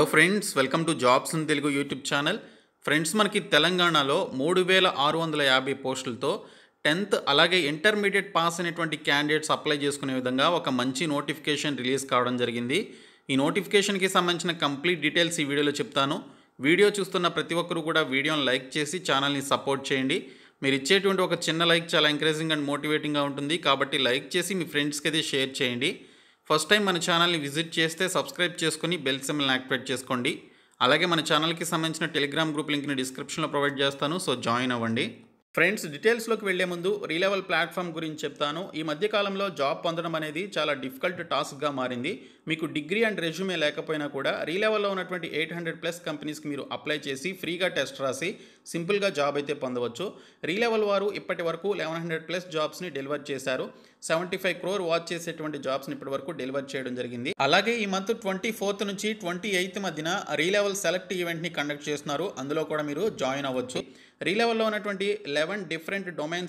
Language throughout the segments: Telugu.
hello friends welcome to jobs in Telugu YouTube channel friends మనకి తెలంగాణలో మూడు వేల ఆరు వందల యాభై పోస్టులతో టెన్త్ అలాగే ఇంటర్మీడియట్ పాస్ అయినటువంటి క్యాండిడేట్స్ అప్లై చేసుకునే విధంగా ఒక మంచి నోటిఫికేషన్ రిలీజ్ కావడం జరిగింది ఈ నోటిఫికేషన్కి సంబంధించిన కంప్లీట్ డీటెయిల్స్ ఈ వీడియోలో చెప్తాను వీడియో చూస్తున్న ప్రతి ఒక్కరూ కూడా వీడియోని లైక్ చేసి ఛానల్ని సపోర్ట్ చేయండి మీరు ఇచ్చేటువంటి ఒక చిన్న లైక్ చాలా ఎంకరేజింగ్ అండ్ మోటివేటింగ్గా ఉంటుంది కాబట్టి లైక్ చేసి మీ ఫ్రెండ్స్కి అయితే షేర్ చేయండి ఫస్ట్ టైం మన ఛానల్ని విజిట్ చేస్తే సబ్స్క్రైబ్ చేసుకుని బెల్ సిమ్ని యాక్టివేట్ చేసుకోండి అలాగే మన ఛానల్కి సంబంధించిన టెలిగ్రామ్ గ్రూప్ లింక్ని డిస్క్రిప్షన్లో ప్రొవైడ్ చేస్తాను సో జాయిన్ అవ్వండి ఫ్రెండ్స్ డీటెయిల్స్లోకి వెళ్లే ముందు రీలెవల్ ప్లాట్ఫామ్ గురించి చెప్తాను ఈ మధ్యకాలంలో జాబ్ పొందడం అనేది చాలా డిఫికల్ట్ టాస్క్గా మారింది మీకు డిగ్రీ అండ్ రెజ్యూమే లేకపోయినా కూడా రీలెవల్లో ఉన్నటువంటి ఎయిట్ హండ్రెడ్ ప్లస్ కంపెనీస్కి మీరు అప్లై చేసి ఫ్రీగా టెస్ట్ రాసి సింపుల్గా జాబ్ అయితే పొందవచ్చు రీలెవల్ వారు ఇప్పటి వరకు లెవెన్ హండ్రెడ్ ప్లస్ జాబ్స్ని డెలివర్ చేశారు సెవెంటీ ఫైవ్ క్రోర్ వాచ్ చేసేటువంటి జాబ్స్ని ఇప్పటి వరకు డెలివర్ చేయడం జరిగింది అలాగే ఈ మంత్ ట్వంటీ ఫోర్త్ నుంచి ట్వంటీ ఎయిత్ మధ్యన రీలెవల్ సెలెక్ట్ ఈవెంట్ని కండక్ట్ చేస్తున్నారు అందులో కూడా మీరు జాయిన్ అవ్వచ్చు రీలెవెల్లో ఉన్నటువంటి లెవెన్ డిఫరెంట్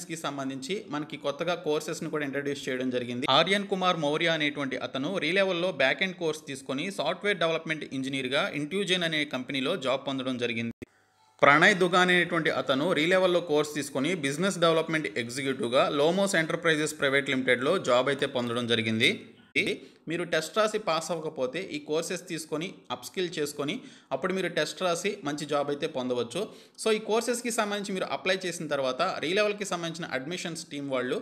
కి సంబంధించి మనకి కొత్తగా కోర్సెస్ని కూడా ఇంట్రడ్యూస్ చేయడం జరిగింది ఆర్యన్ కుమార్ మౌర్య అనేటువంటి అతను రీలెవెల్లో బ్యాక్ ఎండ్ కోర్స్ తీసుకొని సాఫ్ట్వేర్ డెవలప్మెంట్ ఇంజనీర్గా ఇంట్యూజన్ అనే కంపెనీలో జాబ్ పొందడం జరిగింది ప్రణయ్ దుగా అనేటువంటి అతను రీలెవెల్లో కోర్స్ తీసుకొని బిజినెస్ డెవలప్మెంట్ ఎగ్జిక్యూటివ్గా లోమోస్ ఎంటర్ప్రైజెస్ ప్రైవేట్ లిమిటెడ్లో జాబ్ అయితే పొందడం జరిగింది మీరు టెస్ట్ రాసి పాస్ అవ్వకపోతే ఈ కోర్సెస్ తీసుకొని అప్స్కిల్ చేసుకొని అప్పుడు మీరు టెస్ట్ రాసి మంచి జాబ్ అయితే పొందవచ్చు సో ఈ కోర్సెస్కి సంబంధించి మీరు అప్లై చేసిన తర్వాత రీలెవెల్కి సంబంధించిన అడ్మిషన్స్ టీం వాళ్ళు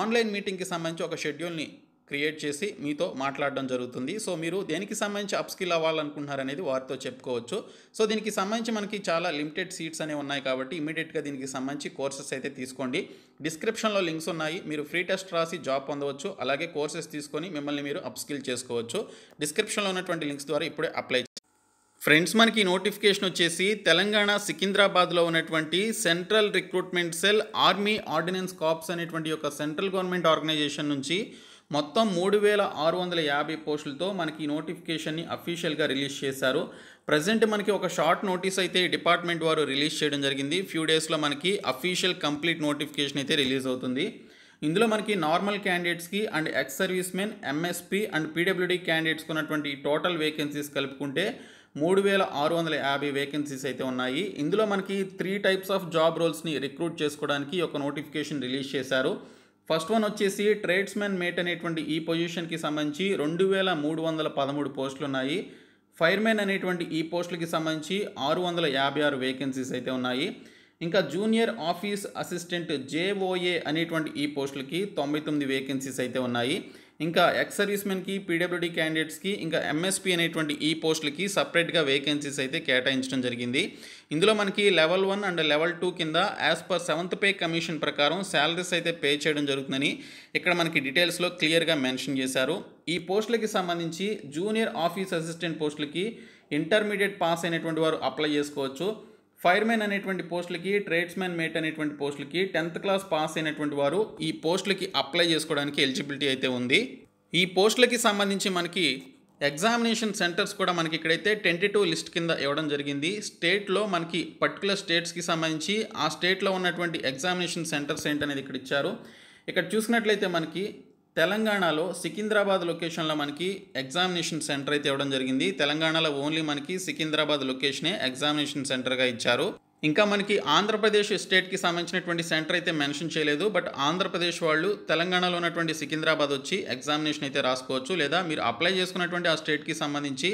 ఆన్లైన్ మీటింగ్కి సంబంధించి ఒక షెడ్యూల్ని క్రియేట్ చేసి మీతో మాట్లాడడం జరుగుతుంది సో మీరు దేనికి సంబంధించి అప్స్కిల్ అవ్వాలనుకుంటున్నారనేది వారితో చెప్పుకోవచ్చు సో దీనికి సంబంధించి మనకి చాలా లిమిటెడ్ సీట్స్ అనేవి ఉన్నాయి కాబట్టి ఇమీడియట్గా దీనికి సంబంధించి కోర్సెస్ అయితే తీసుకోండి డిస్క్రిప్షన్లో లింక్స్ ఉన్నాయి మీరు ఫ్రీ టెస్ట్ రాసి జాబ్ పొందవచ్చు అలాగే కోర్సెస్ తీసుకొని మిమ్మల్ని మీరు అప్స్కిల్ చేసుకోవచ్చు డిస్క్రిప్షన్లో ఉన్నటువంటి లింక్స్ ద్వారా ఇప్పుడే అప్లై ఫ్రెండ్స్ మనకి నోటిఫికేషన్ వచ్చేసి తెలంగాణ సికింద్రాబాద్లో ఉన్నటువంటి central recruitment cell army ordnance corps అనేటువంటి యొక్క సెంట్రల్ గవర్నమెంట్ ఆర్గనైజేషన్ నుంచి మొత్తం మూడు వేల ఆరు వందల యాభై పోస్టులతో మనకి ఈ నోటిఫికేషన్ని అఫీషియల్గా రిలీజ్ చేశారు ప్రజెంట్ మనకి ఒక షార్ట్ నోటీస్ అయితే డిపార్ట్మెంట్ వారు రిలీజ్ చేయడం జరిగింది ఫ్యూ డేస్లో మనకి అఫీషియల్ కంప్లీట్ నోటిఫికేషన్ అయితే రిలీజ్ అవుతుంది ఇందులో మనకి నార్మల్ క్యాండిడేట్స్కి and ex servicemen MSP and PWD క్యాండిడేట్స్కి ఉన్నటువంటి టోటల్ వేకెన్సీస్ కలుపుకుంటే మూడు వేల ఆరు వందల యాభై వేకెన్సీస్ అయితే ఉన్నాయి ఇందులో మనకి త్రీ టైప్స్ ఆఫ్ జాబ్ రోల్స్ని రిక్రూట్ చేసుకోవడానికి ఒక నోటిఫికేషన్ రిలీజ్ చేశారు ఫస్ట్ వన్ వచ్చేసి ట్రేడ్స్మెన్ మేట్ అనేటువంటి ఈ పొజిషన్కి సంబంధించి రెండు వేల మూడు వందల పదమూడు పోస్టులు ఉన్నాయి ఫైర్మెన్ అనేటువంటి ఈ పోస్టులకి సంబంధించి ఆరు వందల యాభై ఆరు వేకెన్సీస్ అయితే ఉన్నాయి ఇంకా జూనియర్ ఆఫీస్ అసిస్టెంట్ జేఓఏ అనేటువంటి ఈ పోస్టులకి తొంభై తొమ్మిది వేకెన్సీస్ అయితే ఉన్నాయి ఇంకా ఎక్స్ సర్వీస్మెన్కి పీడబ్ల్యూడీ క్యాండిడేట్స్కి ఇంకా ఎంఎస్పీ అనేటువంటి ఈ పోస్టులకి సపరేట్గా వేకెన్సీస్ అయితే కేటాయించడం జరిగింది ఇందులో మనకి level one and level two కింద as per seventh pay commission ప్రకారం శాలరీస్ అయితే పే చేయడం జరుగుతుందని ఇక్కడ మనకి డీటెయిల్స్లో క్లియర్గా మెన్షన్ చేశారు ఈ పోస్టులకి సంబంధించి జూనియర్ ఆఫీస్ అసిస్టెంట్ పోస్టులకి ఇంటర్మీడియట్ పాస్ అయినటువంటి వారు అప్లై చేసుకోవచ్చు ఫైర్మెన్ అనేటువంటి పోస్టులకి ట్రేడ్స్మెన్ మేట్ అనేటువంటి పోస్టులకి టెన్త్ క్లాస్ పాస్ అయినటువంటి వారు ఈ పోస్టులకి అప్లై చేసుకోవడానికి ఎలిజిబిలిటీ అయితే ఉంది ఈ పోస్టులకి సంబంధించి మనకి ఎగ్జామినేషన్ సెంటర్స్ కూడా మనకి ఇక్కడైతే టెంటేటివ్ లిస్ట్ కింద ఇవ్వడం జరిగింది స్టేట్లో మనకి పర్టికులర్ స్టేట్స్కి సంబంధించి ఆ స్టేట్లో ఉన్నటువంటి ఎగ్జామినేషన్ సెంటర్స్ ఏంటనేది ఇక్కడ ఇచ్చారు ఇక్కడ చూసినట్లయితే మనకి తెలంగాణలో సికింద్రాబాద్ లొకేషన్లో మనకి ఎగ్జామినేషన్ సెంటర్ అయితే ఇవ్వడం జరిగింది తెలంగాణలో ఓన్లీ మనకి సికింద్రాబాద్ లొకేషనే ఎగ్జామినేషన్ సెంటర్గా ఇచ్చారు ఇంకా మనకి ఆంధ్రప్రదేశ్ స్టేట్కి సంబంధించినటువంటి సెంటర్ అయితే మెన్షన్ చేయలేదు బట్ ఆంధ్రప్రదేశ్ వాళ్ళు తెలంగాణలో ఉన్నటువంటి సికింద్రాబాద్ వచ్చి ఎగ్జామినేషన్ అయితే రాసుకోవచ్చు లేదా మీరు అప్లై చేసుకున్నటువంటి ఆ స్టేట్కి సంబంధించి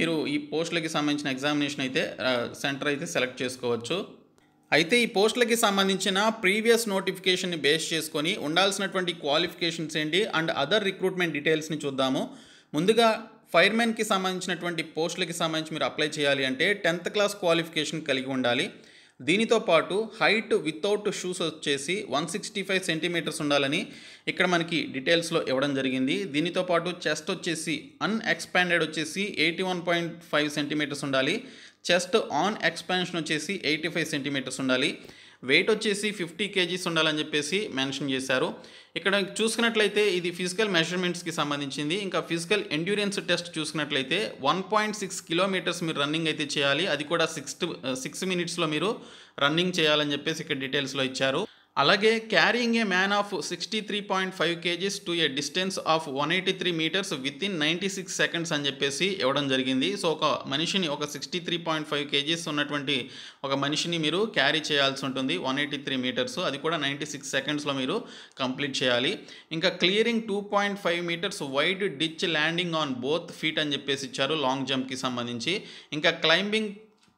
మీరు ఈ పోస్టులకి సంబంధించిన ఎగ్జామినేషన్ అయితే సెంటర్ అయితే సెలెక్ట్ చేసుకోవచ్చు అయితే ఈ పోస్టులకి సంబంధించిన ప్రీవియస్ నోటిఫికేషన్ని బేస్ చేసుకొని ఉండాల్సినటువంటి క్వాలిఫికేషన్స్ ఏంటి అండ్ అదర్ రిక్రూట్మెంట్ డీటెయిల్స్ని చూద్దాము ముందుగా ఫైర్మెన్కి సంబంధించినటువంటి పోస్టులకి సంబంధించి మీరు అప్లై చేయాలి అంటే టెన్త్ క్లాస్ క్వాలిఫికేషన్ కలిగి ఉండాలి దీనితో పాటు హైట్ వితౌట్ షూస్ వచ్చేసి వన్ సిక్స్టీ ఫైవ్ సెంటీమీటర్స్ ఉండాలని ఇక్కడ మనకి డీటెయిల్స్లో ఇవ్వడం జరిగింది దీనితో పాటు చెస్ట్ వచ్చేసి అన్ఎక్స్పాండెడ్ వచ్చేసి eighty one point five centimetres ఉండాలి చెస్ట్ ఆన్ ఎక్స్పాన్షన్ వచ్చేసి ఎయిటీ ఫైవ్ సెంటీమీటర్స్ ఉండాలి వెయిట్ వచ్చేసి ఫిఫ్టీ కేజీస్ ఉండాలని చెప్పేసి మెన్షన్ చేశారు ఇక్కడ చూసుకున్నట్లయితే ఇది ఫిజికల్ మెజర్మెంట్స్కి సంబంధించింది ఇంకా ఫిజికల్ ఎండ్యూరెన్స్ టెస్ట్ చూసుకున్నట్లయితే వన్ పాయింట్ సిక్స్ కిలోమీటర్స్ మీరు రన్నింగ్ అయితే చేయాలి అది కూడా సిక్స్ సిక్స్ మినిట్స్లో మీరు రన్నింగ్ చేయాలని చెప్పేసి ఇక్కడ డీటెయిల్స్లో ఇచ్చారు అలాగే carrying a man of sixty three point five kgs to a distance of one eighty three metres within ninety six seconds అని చెప్పేసి ఇవ్వడం జరిగింది సో ఒక మనిషిని ఒక sixty three point five kgs ఉన్నటువంటి ఒక మనిషిని మీరు క్యారీ చేయాల్సి ఉంటుంది వన్ ఎయిటీ త్రీ మీటర్స్ అది కూడా నైంటీ సిక్స్ సెకండ్స్లో మీరు కంప్లీట్ చేయాలి ఇంకా clearing two point five metres wide ditch landing on both feet అని చెప్పేసి ఇచ్చారు లాంగ్ జంప్కి సంబంధించి ఇంకా climbing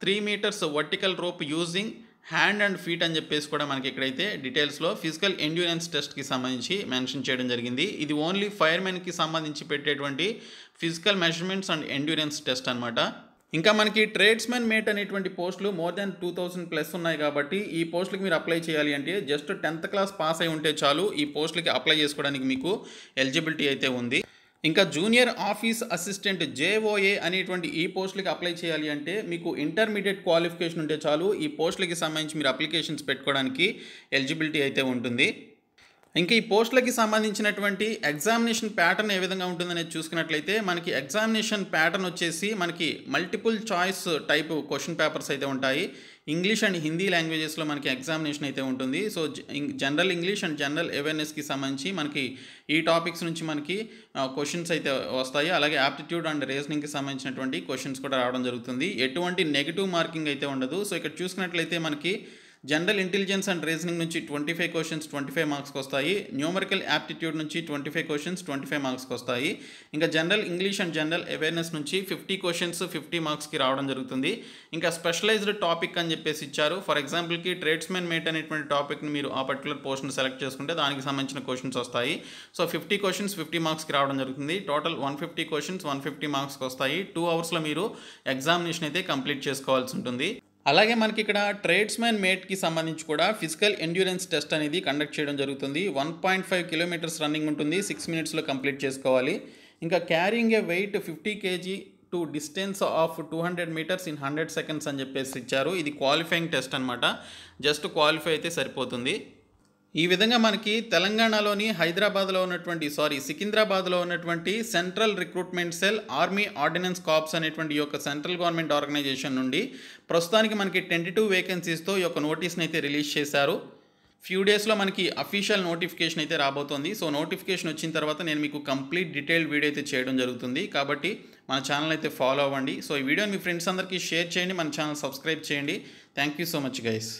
three metres vertical rope using hand and feet అని చెప్పేసి కూడా మనకి ఎక్కడైతే డీటెయిల్స్లో ఫిజికల్ ఎండ్యూరెన్స్ టెస్ట్కి సంబంధించి మెన్షన్ చేయడం జరిగింది ఇది ఓన్లీ ఫైర్మెన్కి సంబంధించి పెట్టేటువంటి physical measurements and endurance test అనమాట ఇంకా మనకి ట్రేడ్స్మెన్ మేట్ అనేటువంటి పోస్టులు more than two thousand plus ఉన్నాయి కాబట్టి ఈ పోస్టులకు మీరు అప్లై చేయాలి అంటే జస్ట్ టెన్త్ క్లాస్ పాస్ అయి ఉంటే చాలు ఈ పోస్టులకి అప్లై చేసుకోవడానికి మీకు ఎలిజిబిలిటీ అయితే ఉంది ఇంకా జూనియర్ ఆఫీస్ అసిస్టెంట్ జేఓఏ అనేటువంటి ఈ పోస్టులకి అప్లై చేయాలి అంటే మీకు ఇంటర్మీడియట్ క్వాలిఫికేషన్ ఉంటే చాలు ఈ పోస్టులకి సంబంధించి మీరు అప్లికేషన్స్ పెట్టుకోవడానికి ఎలిజిబిలిటీ అయితే ఉంటుంది ఇంకా ఈ పోస్టులకి సంబంధించినటువంటి ఎగ్జామినేషన్ ప్యాటర్న్ ఏ విధంగా ఉంటుందనేది చూసుకున్నట్లయితే మనకి ఎగ్జామినేషన్ ప్యాటర్న్ వచ్చేసి మనకి multiple choice type question papers అయితే ఉంటాయి ఇంగ్లీష్ అండ్ హిందీ లాంగ్వేజెస్లో మనకి ఎగ్జామినేషన్ అయితే ఉంటుంది so general English and general అవేర్నెస్కి సంబంధించి మనకి ఈ టాపిక్స్ నుంచి మనకి క్వశ్చన్స్ అయితే వస్తాయి అలాగే యాప్టిట్యూడ్ అండ్ రీజనింగ్కి సంబంధించినటువంటి క్వశ్చన్స్ కూడా రావడం జరుగుతుంది ఎటువంటి నెగిటివ్ మార్కింగ్ అయితే ఉండదు సో ఇక్కడ చూసుకున్నట్లయితే మనకి జనరల్ ఇంటెలిజెన్స్ అండ్ రీజనింగ్ నుంచి twenty five questions twenty five మార్క్స్కి వస్తాయి న్యూమరికల్ యాప్టిట్యూడ్ నుంచి twenty five questions twenty five మార్క్స్కి వస్తాయి ఇంకా general English and general awareness నుంచి ఫిఫ్టీ క్వశ్చన్స్ ఫిఫ్టీ మార్క్స్కి రావడం జరుగుతుంది ఇంకా స్పెషలైజ్డ్ టాపిక్ అని చెప్పేసి ఇచ్చారు ఫర్ ఎగ్జాంపుల్కి ట్రేడ్స్మెన్ మేట్ అనేటువంటి టాపిక్ని మీరు ఆ పర్టికులర్ పోస్ట్ని సెలెక్ట్ చేసుకుంటే దానికి సంబంధించిన క్వశ్చన్స్ వస్తాయి సో ఫిఫ్టీ క్వశ్చన్స్ ఫిఫ్టీ మార్క్స్కి రావడం జరుగుతుంది total one fifty questions one fifty మార్క్స్కి వస్తాయి టూ అవర్స్లో మీరు ఎగ్జామినేషన్ అయితే కంప్లీట్ చేసుకోవాల్సి ఉంటుంది అలాగే మనకి ఇక్కడ ట్రేడ్స్మెన్ మేట్కి సంబంధించి కూడా ఫిజికల్ ఎండ్యూరెన్స్ టెస్ట్ అనేది కండక్ట్ చేయడం జరుగుతుంది one point five kilometres running ఉంటుంది సిక్స్ మినిట్స్లో కంప్లీట్ చేసుకోవాలి ఇంకా carrying a weight fifty kg to distance of two hundred metres in hundred seconds అని చెప్పేసి ఇచ్చారు ఇది క్వాలిఫైయింగ్ టెస్ట్ అనమాట జస్ట్ క్వాలిఫై అయితే సరిపోతుంది ఈ విధంగా మనకి తెలంగాణలోని హైదరాబాద్లో ఉన్నటువంటి సారీ సికింద్రాబాద్లో ఉన్నటువంటి central recruitment cell army ordnance corps అనేటువంటి యొక్క సెంట్రల్ గవర్నమెంట్ ఆర్గనైజేషన్ నుండి ప్రస్తుతానికి మనకి టూ వేకెన్సీస్తో ఈ యొక్క నోటీస్ని అయితే రిలీజ్ చేశారు ఫ్యూ డేస్లో మనకి అఫీషియల్ నోటిఫికేషన్ అయితే రాబోతోంది సో నోటిఫికేషన్ వచ్చిన తర్వాత నేను మీకు కంప్లీట్ డీటెయిల్డ్ వీడియో అయితే చేయడం జరుగుతుంది కాబట్టి మన ఛానల్ అయితే ఫాలో అవ్వండి సో ఈ వీడియోని మీ ఫ్రెండ్స్ అందరికీ షేర్ చేయండి మన ఛానల్ సబ్స్క్రైబ్ చేయండి thank you so much guys